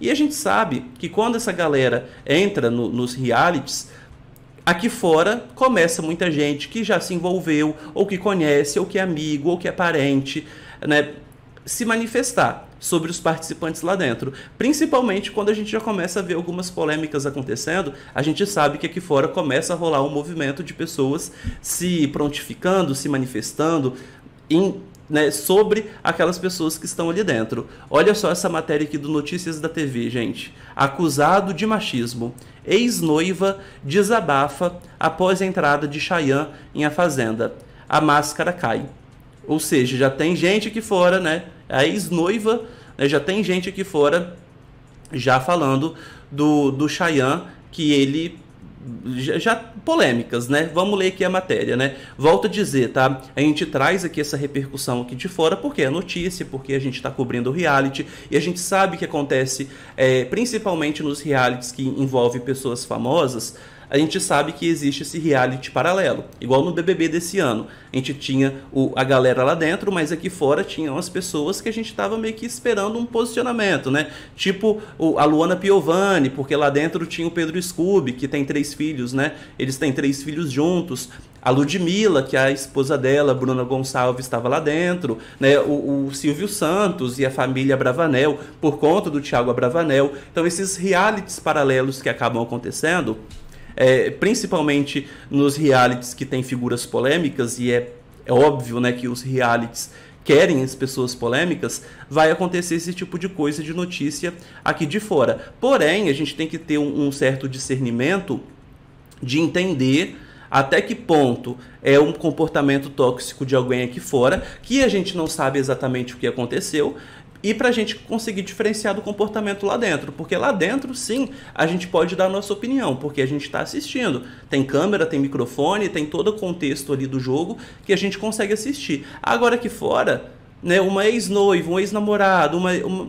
E a gente sabe que quando essa galera entra no, nos realities, aqui fora começa muita gente que já se envolveu, ou que conhece, ou que é amigo, ou que é parente, né? Se manifestar sobre os participantes lá dentro. Principalmente quando a gente já começa a ver algumas polêmicas acontecendo, a gente sabe que aqui fora começa a rolar um movimento de pessoas se prontificando, se manifestando, em né, sobre aquelas pessoas que estão ali dentro. Olha só essa matéria aqui do Notícias da TV, gente. Acusado de machismo. Ex-noiva desabafa após a entrada de Chayanne em A Fazenda. A máscara cai. Ou seja, já tem gente aqui fora, né? A ex-noiva, né, já tem gente aqui fora já falando do, do Chayanne que ele já, já, polêmicas, né? Vamos ler aqui a matéria, né? Volto a dizer, tá? A gente traz aqui essa repercussão aqui de fora porque é notícia, porque a gente está cobrindo reality e a gente sabe que acontece, é, principalmente nos realities que envolvem pessoas famosas a gente sabe que existe esse reality paralelo. Igual no BBB desse ano, a gente tinha o, a galera lá dentro, mas aqui fora tinham as pessoas que a gente estava meio que esperando um posicionamento, né? Tipo o, a Luana Piovani, porque lá dentro tinha o Pedro Scooby, que tem três filhos, né? Eles têm três filhos juntos. A Ludmilla, que é a esposa dela, Bruna Gonçalves, estava lá dentro, né? O, o, Silvio Santos e a família Bravanel, por conta do Tiago Bravanel. Então, esses realities paralelos que acabam acontecendo é, principalmente nos realities que tem figuras polêmicas, e é, é óbvio né, que os realities querem as pessoas polêmicas, vai acontecer esse tipo de coisa de notícia aqui de fora. Porém, a gente tem que ter um, um certo discernimento de entender até que ponto é um comportamento tóxico de alguém aqui fora, que a gente não sabe exatamente o que aconteceu, e para a gente conseguir diferenciar do comportamento lá dentro, porque lá dentro sim a gente pode dar nossa opinião, porque a gente está assistindo, tem câmera, tem microfone, tem todo o contexto ali do jogo que a gente consegue assistir. Agora aqui fora, né, uma ex-noiva, um ex-namorado, uma, uma,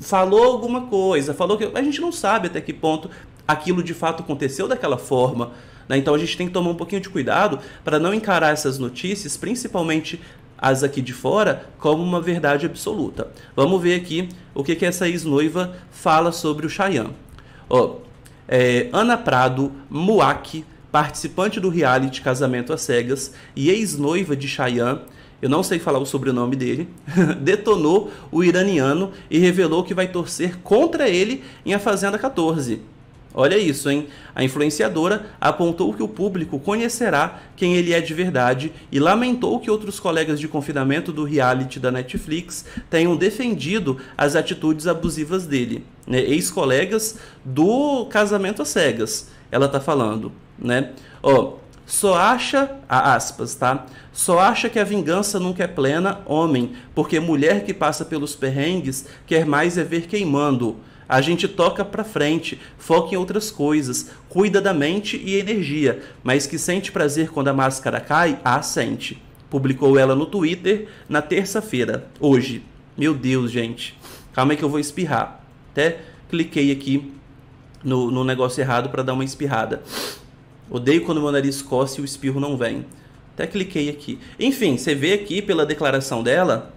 falou alguma coisa, falou que a gente não sabe até que ponto aquilo de fato aconteceu daquela forma. Né? Então a gente tem que tomar um pouquinho de cuidado para não encarar essas notícias, principalmente as aqui de fora como uma verdade absoluta. Vamos ver aqui o que, que essa ex-noiva fala sobre o Chayanne. Ó, é, Ana Prado Muak, participante do reality Casamento às Cegas e ex-noiva de Chayanne, eu não sei falar o sobrenome dele, detonou o iraniano e revelou que vai torcer contra ele em A Fazenda 14. Olha isso, hein? A influenciadora apontou que o público conhecerá quem ele é de verdade e lamentou que outros colegas de confinamento do reality da Netflix tenham defendido as atitudes abusivas dele, né? ex-colegas do casamento às cegas. Ela tá falando, né? Ó, oh, só acha, aspas, tá? Só acha que a vingança nunca é plena, homem, porque mulher que passa pelos perrengues quer mais é ver queimando. A gente toca para frente, foca em outras coisas, cuida da mente e energia, mas que sente prazer quando a máscara cai, a ah, sente. Publicou ela no Twitter na terça-feira, hoje. Meu Deus, gente. Calma aí que eu vou espirrar. Até cliquei aqui no, no negócio errado para dar uma espirrada. Odeio quando meu nariz coça e o espirro não vem. Até cliquei aqui. Enfim, você vê aqui pela declaração dela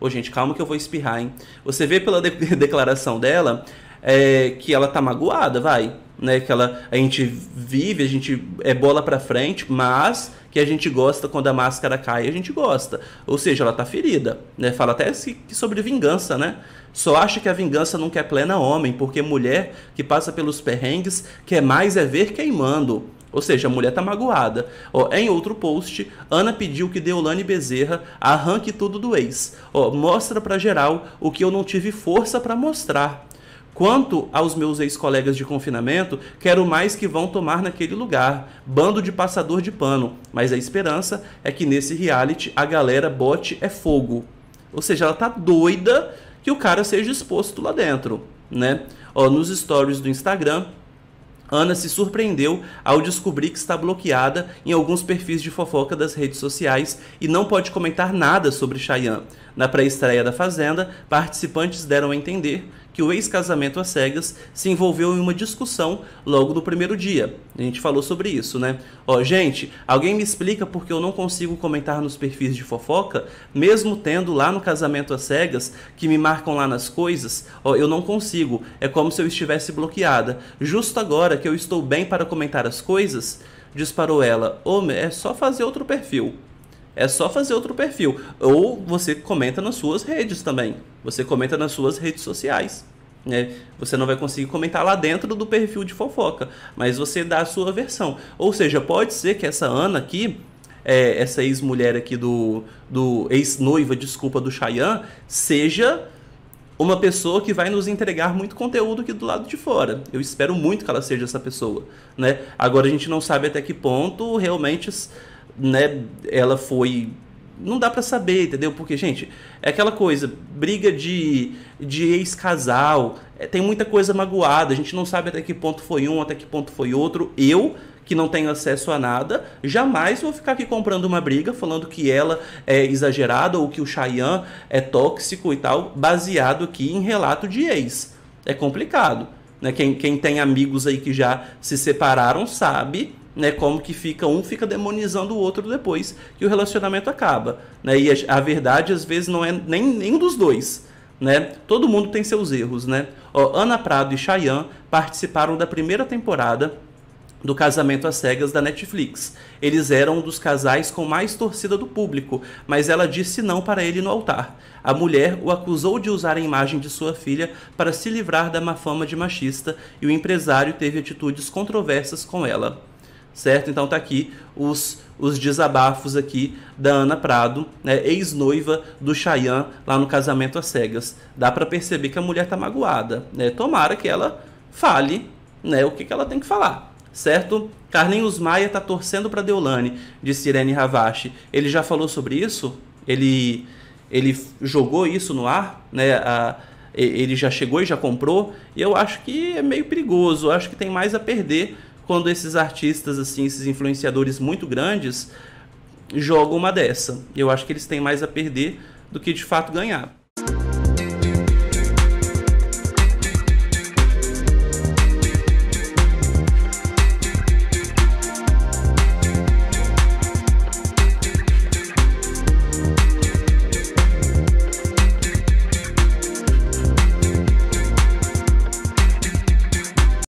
Ô, gente, calma que eu vou espirrar, hein? Você vê pela de declaração dela é, que ela tá magoada, vai. Né? Que ela, a gente vive, a gente é bola pra frente, mas que a gente gosta quando a máscara cai, a gente gosta. Ou seja, ela tá ferida, né? Fala até sobre vingança, né? Só acha que a vingança nunca é plena homem, porque mulher que passa pelos perrengues quer mais é ver queimando. Ou seja, a mulher tá magoada. Ó, em outro post, Ana pediu que Deolane Bezerra arranque tudo do ex. Ó, mostra para geral o que eu não tive força para mostrar. Quanto aos meus ex-colegas de confinamento, quero mais que vão tomar naquele lugar. Bando de passador de pano. Mas a esperança é que nesse reality a galera bote é fogo. Ou seja, ela tá doida que o cara seja exposto lá dentro, né? Ó, nos stories do Instagram, Ana se surpreendeu ao descobrir que está bloqueada em alguns perfis de fofoca das redes sociais e não pode comentar nada sobre Chayanne. Na pré-estreia da Fazenda, participantes deram a entender que o ex-casamento às cegas se envolveu em uma discussão logo no primeiro dia. A gente falou sobre isso, né? Ó, gente, alguém me explica porque eu não consigo comentar nos perfis de fofoca, mesmo tendo lá no casamento às cegas que me marcam lá nas coisas? Ó, eu não consigo. É como se eu estivesse bloqueada. Justo agora que eu estou bem para comentar as coisas, disparou ela. Homem, oh, é só fazer outro perfil. É só fazer outro perfil. Ou você comenta nas suas redes também. Você comenta nas suas redes sociais. Né? Você não vai conseguir comentar lá dentro do perfil de fofoca, mas você dá a sua versão. Ou seja, pode ser que essa Ana aqui, é, essa ex-mulher aqui do, do ex-noiva, desculpa, do Chayanne, seja uma pessoa que vai nos entregar muito conteúdo aqui do lado de fora. Eu espero muito que ela seja essa pessoa, né? Agora a gente não sabe até que ponto realmente né, ela foi não dá para saber, entendeu? Porque, gente, é aquela coisa, briga de, de ex-casal, é, tem muita coisa magoada, a gente não sabe até que ponto foi um, até que ponto foi outro. Eu, que não tenho acesso a nada, jamais vou ficar aqui comprando uma briga falando que ela é exagerada ou que o Chayanne é tóxico e tal, baseado aqui em relato de ex. É complicado. Né? Quem, quem tem amigos aí que já se separaram sabe né? Como que fica um fica demonizando o outro depois que o relacionamento acaba, né? E a, a verdade às vezes não é nem nenhum dos dois, né? Todo mundo tem seus erros, né? Ó, Ana Prado e Chayanne participaram da primeira temporada do Casamento às Cegas da Netflix. Eles eram um dos casais com mais torcida do público, mas ela disse não para ele no altar. A mulher o acusou de usar a imagem de sua filha para se livrar da má fama de machista e o empresário teve atitudes controversas com ela certo? Então tá aqui os, os desabafos aqui da Ana Prado, né? ex-noiva do Chayanne lá no casamento às cegas. Dá para perceber que a mulher tá magoada, né? Tomara que ela fale, né, o que, que ela tem que falar, certo? Carlinhos Maia tá torcendo para Deolane, disse Irene Ravache. Ele já falou sobre isso? Ele ele jogou isso no ar, né? A, ele já chegou e já comprou, e eu acho que é meio perigoso, eu acho que tem mais a perder quando esses artistas, assim, esses influenciadores muito grandes jogam uma dessa. Eu acho que eles têm mais a perder do que de fato ganhar.